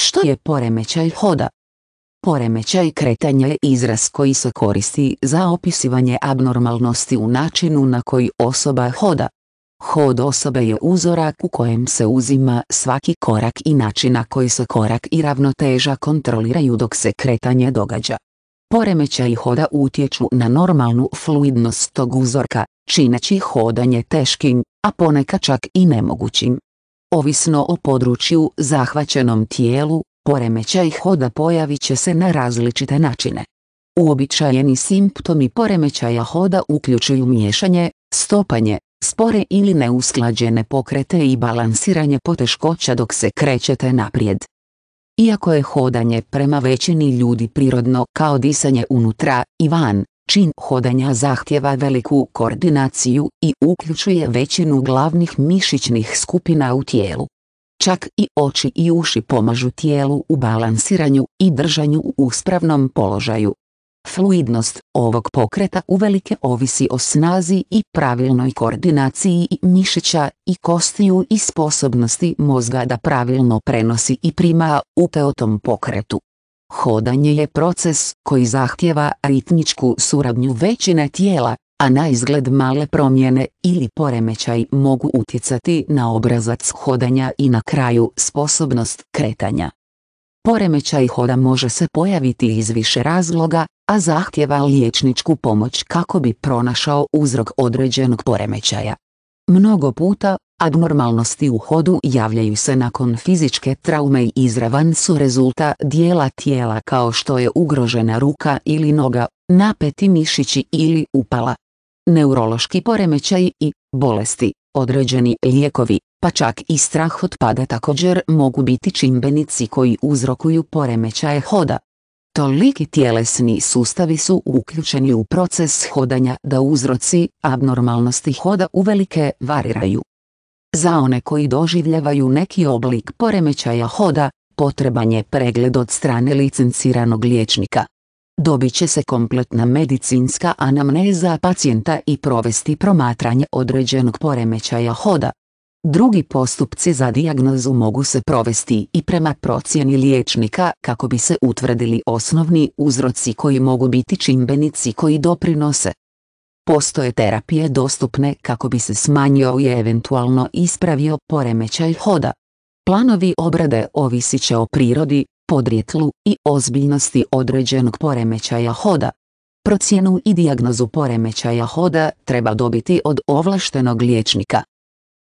Što je poremećaj hoda? Poremećaj kretanja je izraz koji se koristi za opisivanje abnormalnosti u načinu na koji osoba hoda. Hod osobe je uzorak u kojem se uzima svaki korak i način na koji se korak i ravnoteža kontroliraju dok se kretanje događa. Poremećaj hoda utječu na normalnu fluidnost tog uzorka, čineći hodanje teškim, a ponekad čak i nemogućim. Ovisno o području zahvaćenom tijelu, poremećaj hoda pojavit će se na različite načine. Uobičajeni simptomi poremećaja hoda uključuju miješanje, stopanje, spore ili neusklađene pokrete i balansiranje poteškoća dok se krećete naprijed. Iako je hodanje prema većini ljudi prirodno kao disanje unutra i van, Čin hodanja zahtjeva veliku koordinaciju i uključuje većinu glavnih mišićnih skupina u tijelu. Čak i oči i uši pomažu tijelu u balansiranju i držanju u uspravnom položaju. Fluidnost ovog pokreta uvelike ovisi o snazi i pravilnoj koordinaciji mišića i kostiju i sposobnosti mozga da pravilno prenosi i prima u teotom pokretu. Hodanje je proces koji zahtjeva ritmičku suradnju većine tijela, a na izgled male promjene ili poremećaj mogu utjecati na obrazac hodanja i na kraju sposobnost kretanja. Poremećaj hoda može se pojaviti iz više razloga, a zahtjeva liječničku pomoć kako bi pronašao uzrok određenog poremećaja. Mnogo puta, abnormalnosti u hodu javljaju se nakon fizičke traume i izravan su rezultat dijela tijela kao što je ugrožena ruka ili noga, napeti mišići ili upala. Neurološki poremećaj i bolesti, određeni lijekovi, pa čak i strah od pada također mogu biti čimbenici koji uzrokuju poremećaje hoda. Toliki tjelesni sustavi su uključeni u proces hodanja da uzroci abnormalnosti hoda uvelike variraju. Za one koji doživljavaju neki oblik poremećaja hoda, potreban je pregled od strane licenciranog liječnika. Dobit će se kompletna medicinska anamneza pacijenta i provesti promatranje određenog poremećaja hoda, Drugi postupci za dijagnozu mogu se provesti i prema procjeni liječnika kako bi se utvrdili osnovni uzroci koji mogu biti čimbenici koji doprinose. Postoje terapije dostupne kako bi se smanjio i eventualno ispravio poremećaj hoda. Planovi obrade ovisit će o prirodi, podrijetlu i ozbiljnosti određenog poremećaja hoda. Procjenu i dijagnozu poremećaja hoda treba dobiti od ovlaštenog liječnika.